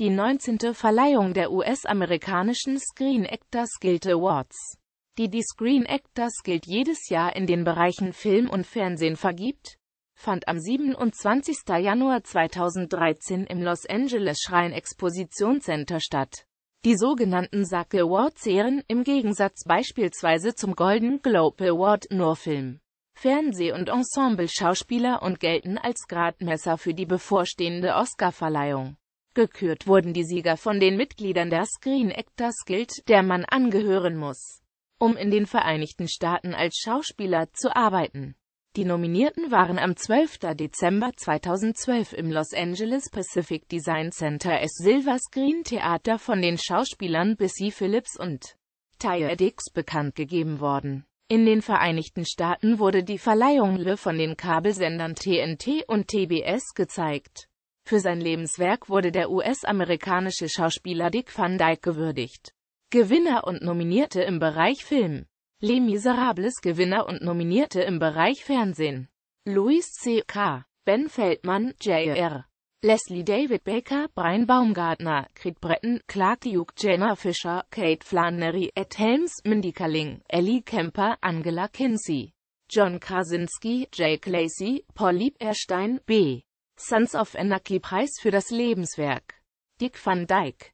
die 19. Verleihung der US-amerikanischen Screen Actors Guild Awards, die die Screen Actors Guild jedes Jahr in den Bereichen Film und Fernsehen vergibt, fand am 27. Januar 2013 im Los Angeles Shrine Exposition Center statt. Die sogenannten SAG Awards ehren, im Gegensatz beispielsweise zum Golden Globe Award, nur Film. Fernseh- und Ensemble-Schauspieler und gelten als Gradmesser für die bevorstehende Oscarverleihung. Gekürt wurden die Sieger von den Mitgliedern der Screen Actors Guild, der man angehören muss, um in den Vereinigten Staaten als Schauspieler zu arbeiten. Die Nominierten waren am 12. Dezember 2012 im Los Angeles Pacific Design Center S. Silver Screen Theater von den Schauspielern Bissy Phillips und Tyre Dix bekannt gegeben worden. In den Vereinigten Staaten wurde die Verleihung von den Kabelsendern TNT und TBS gezeigt. Für sein Lebenswerk wurde der US-amerikanische Schauspieler Dick Van Dyke gewürdigt. Gewinner und Nominierte im Bereich Film. Les Miserables Gewinner und Nominierte im Bereich Fernsehen. Louis C.K. Ben Feldmann, J.R. Leslie David Baker, Brian Baumgartner, Creed Bretton, Clark Duke, Jenna Fischer, Kate Flannery, Ed Helms, Mindy Kaling, Ellie Kemper, Angela Kinsey, John Krasinski, Jake Lacey, Paul Lieb Erstein, B. Sons of Anarchy Preis für das Lebenswerk. Dick van Dyke